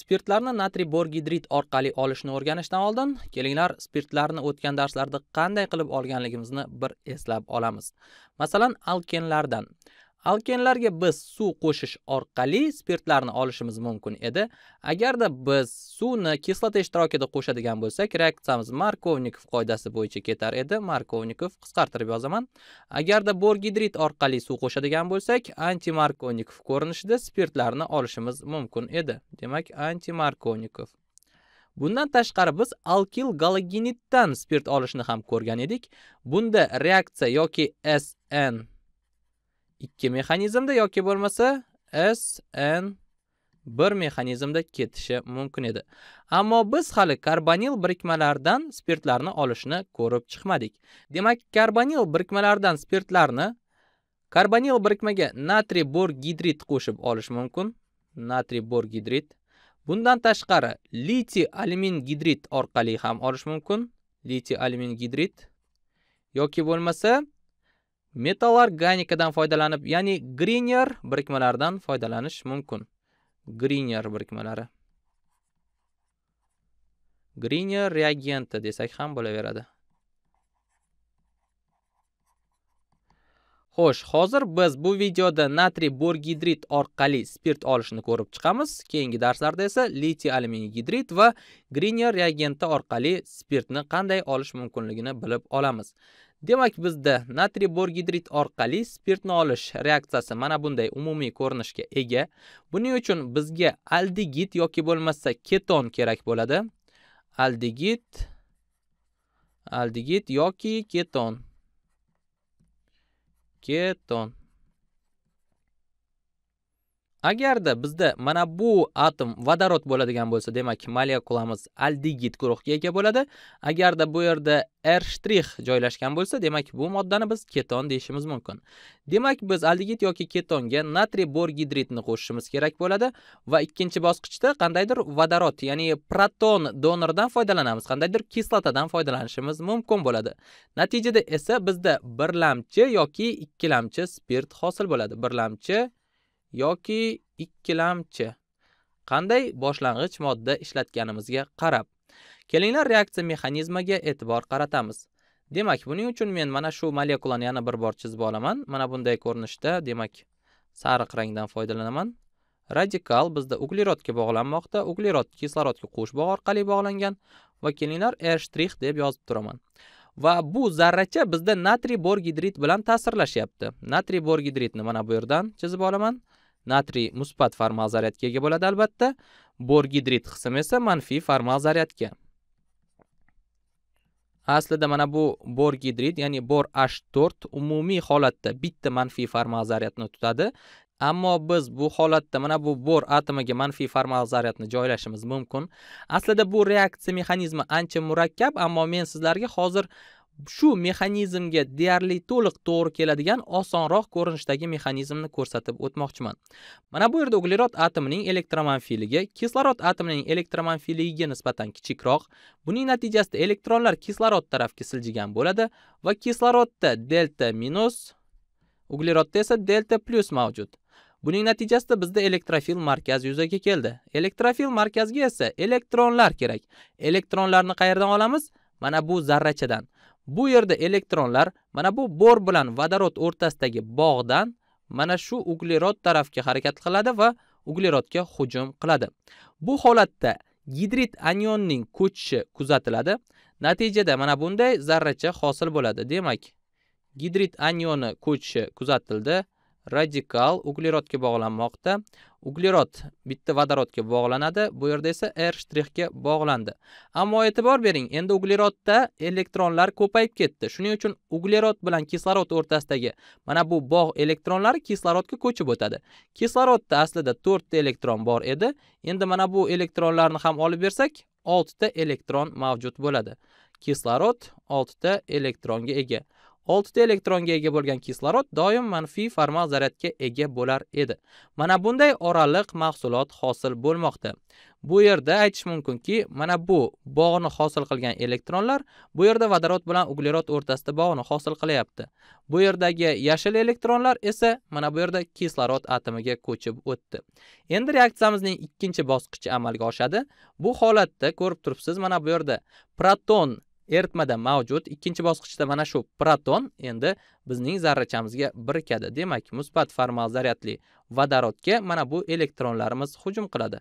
spirtlarni natriy borgidrid orqali olishni o'rganishdan oldin kelinglar spirtlarni o'tgan darslarda qanday qilib olganligimizni bir eslab olamiz masalan alkenlardan alkenlarga biz suv qo'shish orqali spirtlarni olishimiz mumkin edi agarda biz suvni kislota ishtirokida qo'shadigan bo'lsak reaksiyamiz markovnikov qoidasi bo'yicha ketar edi markovnikov qisqartirib yozaman agarda borgidrit orqali suv qo'shadigan bo'lsak antimarkovnikov ko'rinishida spirtlarni olishimiz mumkin edi demak antimarkovnikov Bundan tashqari biz alkil galogenitdan spirt olishni ham ko'rgan edik. Bunda reaksiya yoki SN ikki mexanizmda yoki bo'lmasa SN bir mexanizmda ketishi mumkin edi. Ammo biz hali karbonil birikmalardan spirtlarni olishni ko'rib chiqmadik. Demak, karbonil birikmalardan spirtlarni karbonil birikmaga natriy bor gidrid qo'shib olish mumkin. Natriy bor gidrid Bundan tashqari litiy alyumin gidrid orqali ham olish mumkin. Litiy alyumin gidrid yoki bo'lmasa Metal organikadan foydalanib, ya'ni Greener birikmalaridan foydalanish mumkin. Greener birikmalari. Greener reagenti desak ham bo'laveradi. Xo'sh, hozir biz bu videoda natriy borgidrid orqali spirt olishni ko'rib chiqamiz. Keyingi darslarda esa litiy alyuminiy gidrid va Greener reagenti orqali spirtni qanday olish mumkinligini bilib olamiz. Demak, bizda natriy borgidrid orqali spirtni olish reaksiyasi mana bunday umumiy ko'rinishga ega. Buning uchun bizga aldegid yoki bo'lmasa keton kerak bo'ladi. Aldegid aldegid yoki keton. Keton. agarda bizda mana bu atom vodorod bo'ladigan bo'lsa demak molekulamiz aldigid guruhga ega bo'ladi agarda bu yerda r shtrix joylashgan bo'lsa demak bu moddani biz keton deyishimiz mumkin demak biz aldigid yoki ketonga natriy borgidritni qo'shishimiz kerak bo'ladi va ikkinchi bosqichda qandaydir vodorod ya'ni proton donordan foydalanamiz qandaydir kislotadan foydalanishimiz mumkin bo'ladi natijada esa bizda birlamchi yoki ikkilamchi spirt hosil bo'ladi birlamchi yoki ikkilamchi qanday boshlang'ich modda ishlatganimizga qarab kelinglar reaksiya mexanizmiga e'tibor qaratamiz demak buning uchun men mana shu molekulani yana bir bor chizib olaman mana bunday ko'rinishda demak sariq rangdan foydalanaman radikal bizda uglerodga bog'lanmoqda uglerod kislorodga qo'shbog' bog' orqali bog'langan va kelinglar r shtrix deb yozib turaman va bu zarracha bizda natriy borgidrid bilan ta'sirlashyapti natriy borgidridni mana bu yerdan chizib olaman natriy musbat formal zaryadga ega bo'ladi albatta bor gidrid qismi esa manfiy formal zaryadga aslida mana bu bor gidrid ya'ni bor h to'rt umumiy holatda bitta manfiy formal zaryadni tutadi ammo biz bu holatda mana bu bor atomiga manfiy formal zaryadni joylashimiz mumkin aslida bu reaksiya mexanizmi ancha murakkab ammo men sizlarga hozir shu mexanizmga deyarli to'liq to'g'ri keladigan osonroq ko'rinishdagi mexanizmni ko'rsatib o'tmoqchiman mana bu yerda uglerod atomining elektromanfiyligi kislorod atomining elektromanfiyligiga nisbatan kichikroq buning natijasida elektronlar kislorod tarafga siljigan bo'ladi va kislorodda delta minus uglerodda esa delta plyus mavjud buning natijasida bizda elektrofil markaz yuzaga keldi elektrofil markazga esa elektronlar kerak elektronlarni qayerdan olamiz mana bu zarrachadan bu yerda elektronlar mana bu bor bilan vodorod o'rtasidagi bog'dan mana shu uglerod tarafga harakat qiladi va uglerodga hujum qiladi bu holatda gidrid anionning ko'chishi kuzatiladi natijada mana bunday zarracha hosil bo'ladi demak gidrid anioni ko'chishi kuzatildi radikal uglerodga bog'lanmoqda uglerod bitta vodorodga bog'lanadi bu yerda esa r shtrixga bog'landi ammo e'tibor bering endi uglerodda elektronlar ko'payib ketdi shuning uchun uglerod bilan kislorod o'rtasidagi mana bu bog' elektronlari kislorodga ko'chib o'tadi kislorodda aslida 4 ta elektron bor edi endi mana bu elektronlarni ham olib bersak 6 ta elektron mavjud bo'ladi kislorod 6 ta elektronga ega oltita elektronga ega bo'lgan kislorod doim manfiy formal zaryadga ega bo'lar edi mana bunday oraliq mahsulot hosil bo'lmoqda bu yerda aytish mumkinki mana bu bog'ni hosil qilgan elektronlar bu yerda vodorod bilan uglerod o'rtasida bog'ni hosil qilyapti bu yerdagi yashil elektronlar esa mana bu yerda kislorod atomiga ko'chib o'tdi endi reaksiyamizning ikkinchi bosqichi amalga oshadi bu holatda ko'rib turibsiz mana bu yerda proton eritmada mavjud ikkinchi bosqichda mana shu proton endi bizning zarrachamizga birikadi demak musbat formal zaryadli vodorodga mana bu elektronlarimiz hujum qiladi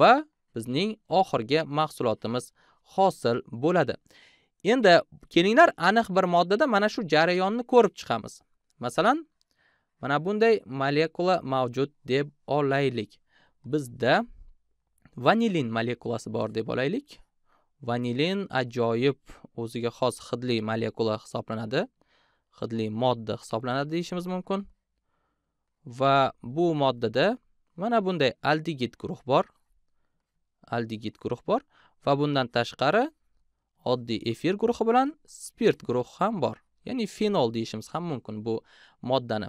va bizning oxirgi mahsulotimiz hosil bo'ladi endi kelinglar aniq bir moddada mana shu jarayonni ko'rib chiqamiz masalan mana bunday molekula mavjud deb olaylik bizda vanilin molekulasi bor deb olaylik vanilin ajoyib o'ziga xos hidli molekula hisoblanadi hidli modda hisoblanadi deyishimiz mumkin va bu moddada mana bunday aldigid guruh bor aldigid guruh bor va bundan tashqari oddiy efir guruhi bilan spirt guruhi ham bor ya'ni fenol deyishimiz ham mumkin bu moddani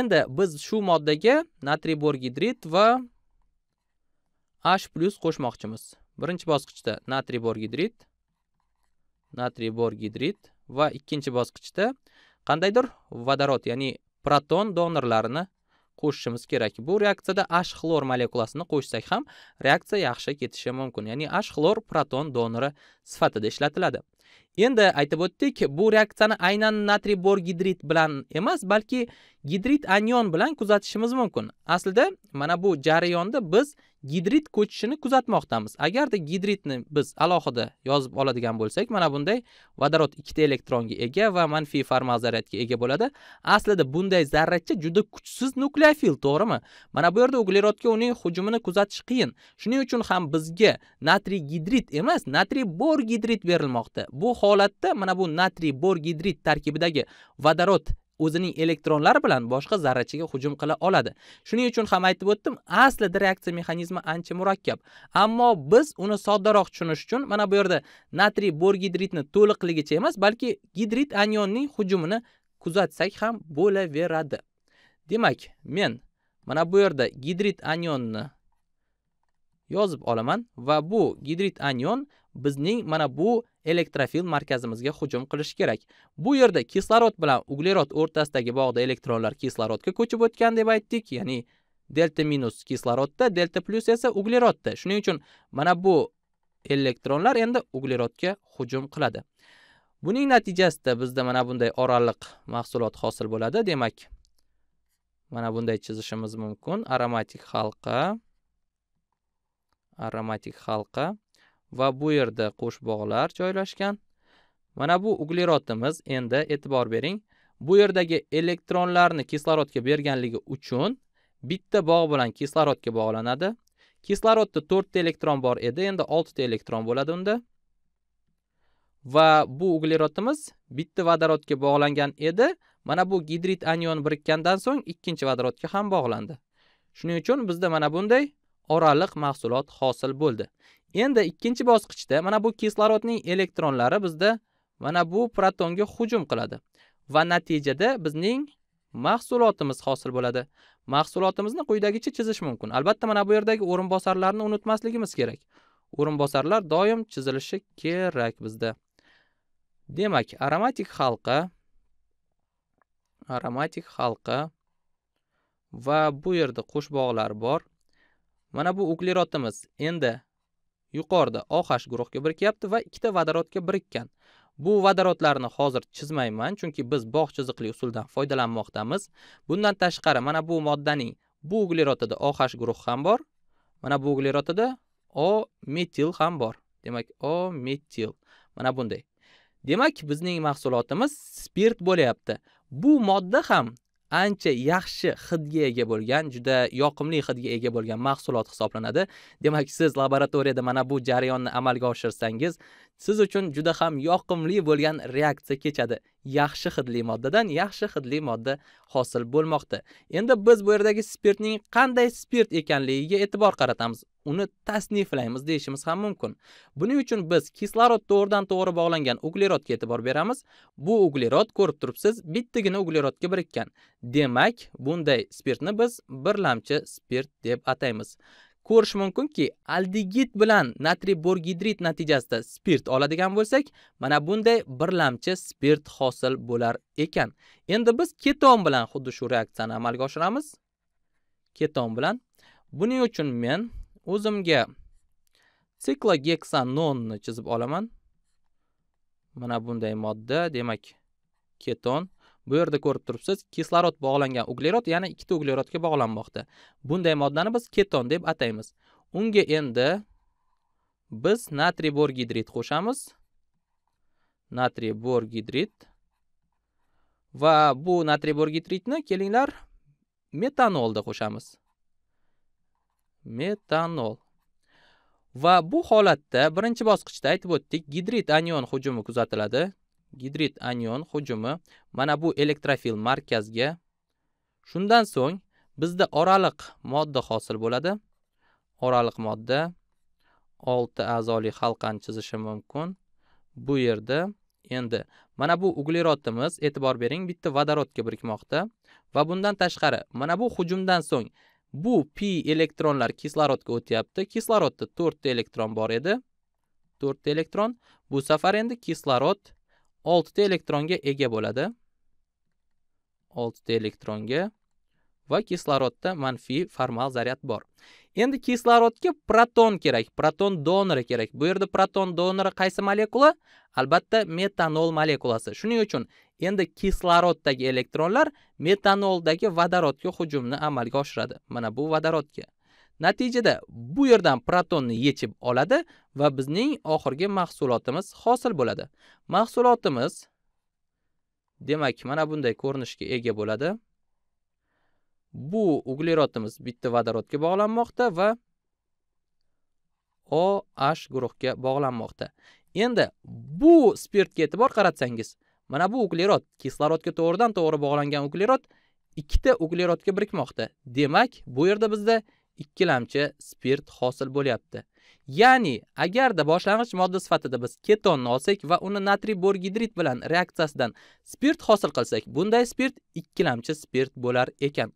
endi biz shu moddaga natriy borgidrid va h plyus qo'shmoqchimiz birinchi bosqichda natriy borgidrid natriy gidrid va ikkinchi bosqichda qandaydir vodorod ya'ni proton donorlarini qo'shishimiz kerak bu reaksiyada ash xlor molekulasini qo'shsak ham reaksiya yaxshi ketishi mumkin ya'ni ash xlor proton donori sifatida ishlatiladi endi aytib o'tdik bu reaksiyani aynan natriy bor gidrit bilan emas balki gidrit anion bilan kuzatishimiz mumkin aslida mana bu jarayonda biz gidrit ko'chishini kuzatmoqdamiz agarda gidritni biz alohida yozib oladigan bo'lsak mana bunday vodorod ikkita elektronga ega va manfiy formal zaryadga ega bo'ladi aslida bunday zarracha juda kuchsiz nukleofil to'g'rimi mana bu yerda uglerodga uning hujumini kuzatish qiyin shuning uchun ham bizga natriy gidrit emas natriy bor gidrit berilmoqda bu holatda mana bu natriy bor gidrid tarkibidagi vodorod o'zining elektronlari bilan boshqa zarrachaga hujum qila oladi shuning uchun ham aytib o'tdim aslida reaksiya mexanizmi ancha murakkab ammo biz uni soddaroq tushunish uchun mana bu yerda natriy borgidridni to'liqligicha emas balki gidrid anionning hujumini kuzatsak ham bo'laveradi demak men mana bu yerda gidrid anionni yozib olaman va bu gidrid anion bizning mana bu elektrofil markazimizga hujum qilishi kerak bu yerda kislorod bilan uglerod o'rtasidagi bog'da elektronlar kislorodga ko'chib o'tgan deb aytdik ya'ni delta minus kislorodda delta plus esa uglerodda shuning uchun mana bu elektronlar endi uglerodga hujum qiladi buning natijasida bizda mana bunday oraliq mahsulot hosil bo'ladi demak mana bunday chizishimiz mumkin aromatik halqa aromatik halqa va bu yerda qo'shbog'lar joylashgan mana bu uglerodimiz endi e'tibor bering bu yerdagi elektronlarni kislorodga berganligi uchun bitta bog' bilan kislorodga bog'lanadi kislorodda to'rtta elektron bor edi endi oltita elektron bo'ladi unda va bu uglerodimiz bitta vodorodga bog'langan edi mana bu gidrid anion birikkandan so'ng ikkinchi vodorodga ham bog'landi shuning uchun bizda mana bunday oraliq mahsulot hosil bo'ldi endi ikkinchi bosqichda mana bu kislorodning elektronlari bizda mana bu protonga hujum qiladi va natijada bizning mahsulotimiz hosil bo'ladi mahsulotimizni quyidagicha chizish mumkin albatta mana bu yerdagi o'rinbosarlarni unutmasligimiz kerak o'rinbosarlar doim chizilishi kerak bizda demak aromatik halqa aromatik halqa va bu yerda qo'shbog'lar bor mana bu uglerodimiz endi yuqorida OH guruhga birikyapti va ikkita vodorodga birikkan bu vodorodlarni hozir chizmayman chunki biz bog' chiziqli usuldan foydalanmoqdamiz bundan tashqari mana bu moddaning bu uglerodida OH guruh ham bor mana bu uglerodida o metil ham bor demak o metil mana bunday demak bizning mahsulotimiz spirt bo'lyapti bu modda ham ancha yaxshi hidga ega bo'lgan juda yoqimli hidga ega bo'lgan mahsulot hisoblanadi demak siz laboratoriyada mana bu jarayonni amalga oshirsangiz siz uchun juda ham yoqimli bo'lgan reaksiya kechadi. Yaxshi hidli moddadan yaxshi hidli modda hosil bo'lmoqda. Endi biz bu yerdagi spirtning qanday spirt ekanligiga e'tibor qaratamiz. Uni tasniflaymiz deyishimiz ham mumkin. Buning uchun biz kislorod to'g'ridan-to'g'ri bog'langan uglerodga e'tibor beramiz. Bu uglerod ko'rib turibsiz, bittagina uglerodga birikkan. Demak, bunday spirtni biz birlamchi spirt deb ataymiz. ko'rish mumkinki aldigid bilan natriy borgidrid natijasida spirt oladigan bo'lsak mana bunday birlamchi spirt hosil bo'lar ekan endi biz keton bilan xuddi shu reaksiyani amalga oshiramiz keton bilan buning uchun men o'zimga siklogeksanonni chizib olaman mana bunday modda demak keton bu yerda ko'rib turibsiz kislorod bog'langan uglerod yana ikkita uglerodga bog'lanmoqda bunday moddani biz keton deb ataymiz unga endi biz natriy gidrid qo'shamiz natriy gidrid va bu natriy gidridni kelinglar metanolda qo'shamiz metanol va bu holatda birinchi bosqichda aytib o'tdik gidrid anion hujumi kuzatiladi gidrid anion hujumi mana bu elektrofil markazga shundan so'ng bizda oraliq modda hosil bo'ladi oraliq modda olti a'zoli halqani chizishi mumkin bu yerda endi mana bu uglerodimiz e'tibor bering bitta vodorodga birikmoqda va bundan tashqari mana bu hujumdan so'ng bu pi elektronlar kislorodga o'tyapti kislorodda to'rtta elektron bor edi to'rtta elektron bu safar endi kislorod 6 ta elektronga ega bo'ladi 6 ta elektronga va kislorodda manfiy formal zaryad bor endi kislorodga proton kerak proton donori kerak bu yerda proton donori qaysi molekula albatta metanol molekulasi shuning uchun endi kisloroddagi elektronlar metanoldagi vodorodga hujumni amalga oshiradi mana bu vodorodga Natijada bu yerdan protonni yechib oladi va bizning oxirgi mahsulotimiz hosil bo'ladi. Mahsulotimiz demak mana bunday ko'rinishga ega bo'ladi. Bu uglerodimiz bitta vodorodga bog'lanmoqda va OH guruhga bog'lanmoqda. Endi bu spirtga e'tibor qaratsangiz, mana bu uglerod kislorodga to'g'ridan to'g'ri bog'langan uglerod ikkita uglerodga birikmoqda. Demak, bu yerda bizda ikkilamchi spirt hosil bo'lyapti. Ya'ni agarda boshlang'ich modda sifatida biz ketonni olsak va uni natriy borgidrit bilan reaksiyasidan spirt hosil qilsak, bunday spirt ikkilamchi spirt bo'lar ekan.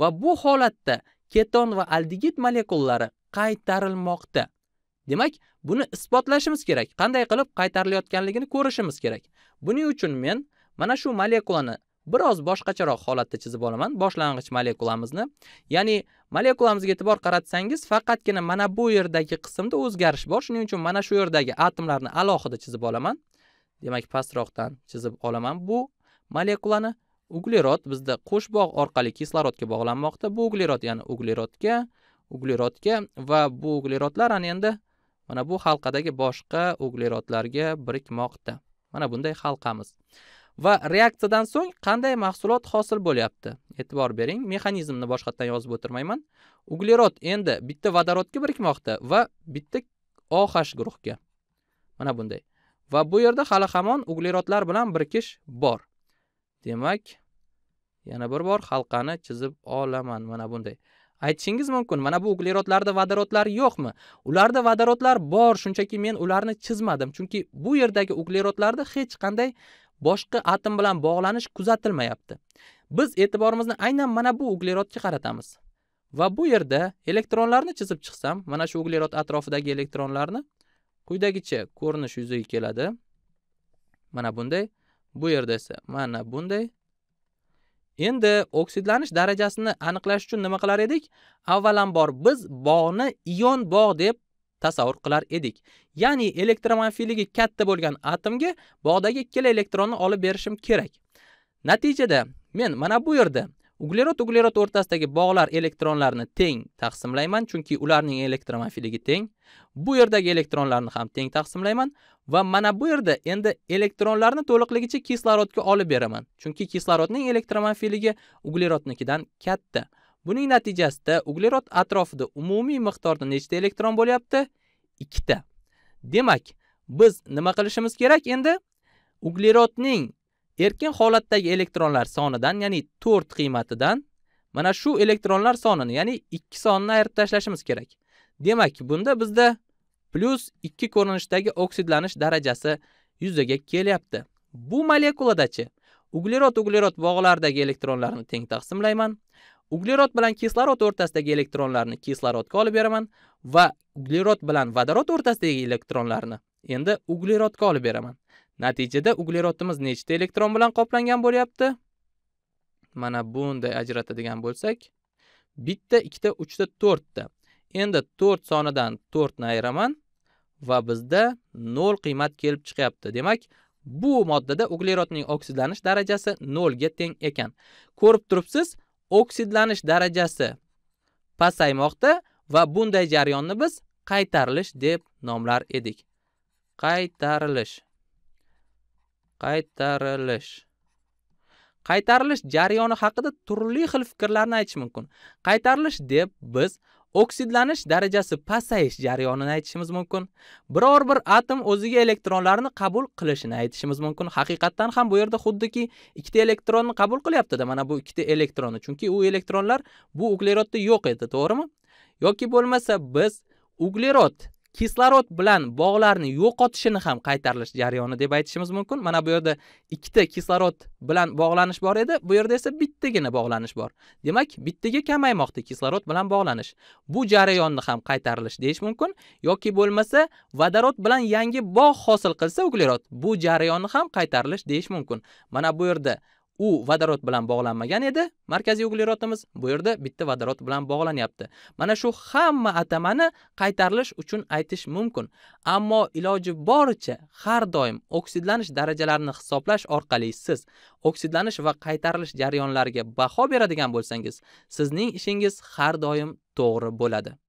Va bu holatda keton va aldigit molekulalari qaytarilmoqda. Demak, buni isbotlashimiz kerak. Qanday qilib qaytarilayotganligini ko'rishimiz kerak. Buning uchun men mana shu molekulani biroz boshqacharoq holatda chizib olaman boshlang'ich molekulamizni ya'ni molekulamizga e'tibor qaratsangiz faqatgina mana bu yerdagi qismda o'zgarish bor shuning uchun mana shu yerdagi atomlarni alohida chizib olaman demak pastroqdan chizib olaman bu molekulani uglerod bizda qo'shbog' orqali kislorodga bog'lanmoqda bu uglerod ya'ni uglerodga uglerodga va bu uglerodlar ana endi mana bu halqadagi boshqa uglerodlarga birikmoqda mana bunday halqamiz va reaksiyadan so'ng qanday mahsulot hosil bo'lyapti e'tibor bering mexanizmni boshqatdan yozib o'tirmayman uglerod endi bitta vodorodga birikmoqda va bitta oh guruhga mana bunday va bu yerda hali hamon uglerodlar bilan birikish bor demak yana bir bor halqani chizib olaman mana bunday aytishingiz mumkin mana bu uglerodlarda vodorodlar yo'qmi ularda vodorodlar bor shunchaki men ularni chizmadim chunki bu yerdagi uglerodlarda hech qanday boshqa atom bilan bog'lanish kuzatilmayapti biz e'tiborimizni aynan mana bu uglerodga qaratamiz va bu yerda elektronlarni chizib chiqsam mana shu uglerod atrofidagi elektronlarni quyidagicha ko'rinish yuzaga keladi mana bunday bu yerda esa mana bunday endi oksidlanish darajasini aniqlash uchun nima qilar edik avvalambor biz bog'ni ion bog' deb tasavvur qilar edik ya'ni elektromanfiyligi katta bo'lgan atomga bog'dagi ikkala elektronni olib berishim kerak natijada men mana bu yerda uglerod uglerod o'rtasidagi bog'lar elektronlarini teng taqsimlayman chunki ularning elektromanfiyligi teng bu yerdagi elektronlarni ham teng taqsimlayman va mana bu yerda endi elektronlarni to'liqligicha kislorodga olib beraman chunki kislorodning elektromanfiyligi uglerodnikidan katta Buning natijasida uglerod atrofida umumiy miqdorda nechta elektron bo'lyapti? 2 ta. Demak, biz nima qilishimiz kerak endi? Uglerodning erkin holatdagi elektronlar sonidan, ya'ni 4 qiymatidan mana shu elektronlar sonini, ya'ni 2 sonini ayirib tashlashimiz kerak. Demak, bunda bizda plus 2 ko'rinishdagi oksidlanish darajasi yuzaga kelyapti. Bu molekuladachi uglerod uglerod bog'laridagi elektronlarni teng taqsimlayman. Uglerod bilan kislorod o'rtasidagi elektronlarni kislorodga olib beraman va uglerod bilan vodorod o'rtasidagi elektronlarni endi uglerodga olib beraman. Natijada uglerodimiz nechta elektron bilan qoplangan bo'lyapti? Mana bunday ajratadigan bo'lsak, bitta, ikkita, uchta, to'rtta. Endi 4 sonidan 4 ni ayiraman va bizda 0 qiymat kelib chiqyapti. Demak, bu moddada uglerodning oksidlanish darajasi 0 ga teng ekan. Ko'rib turibsiz, oksidlanish darajasi pasaymoqda va bunday jarayonni biz qaytarilish deb nomlar edik. Qaytarilish. Qaytarilish. Qaytarilish jarayoni haqida turli xil fikrlarni aytish mumkin. Qaytarilish deb biz oksidlanish darajasi pasayish jarayonini aytishimiz mumkin biror bir atom o'ziga elektronlarni qabul qilishini aytishimiz mumkin haqiqatdan ham bu yerda xuddiki ikkita elektronni qabul qilyaptida mana bu ikkita elektronni chunki u elektronlar bu uglerodda yo'q edi to'g'rimi yoki bo'lmasa biz uglerod kislorod bilan bog'larni yo'qotishini ham qaytarilish jarayoni deb aytishimiz mumkin mana bu yerda ikkita kislorod bilan bog'lanish bor edi bu yerda esa bittagina bog'lanish bor demak bittaga kamaymoqda kislorod bilan bog'lanish bu jarayonni ham qaytarilish deyish mumkin yoki bo'lmasa vodorod bilan yangi bog' hosil qilsa uglerod bu jarayonni ham qaytarilish deyish mumkin mana bu yerda u vodorod bilan bog'lanmagan edi markaziy uglerodimiz bu yerda bitta vodorod bilan bog'lanyapti mana shu hamma atamani qaytarilish uchun aytish mumkin ammo iloji boricha har doim oksidlanish darajalarini hisoblash orqali siz oksidlanish va qaytarilish jarayonlariga baho beradigan bo'lsangiz sizning ishingiz har doim to'g'ri bo'ladi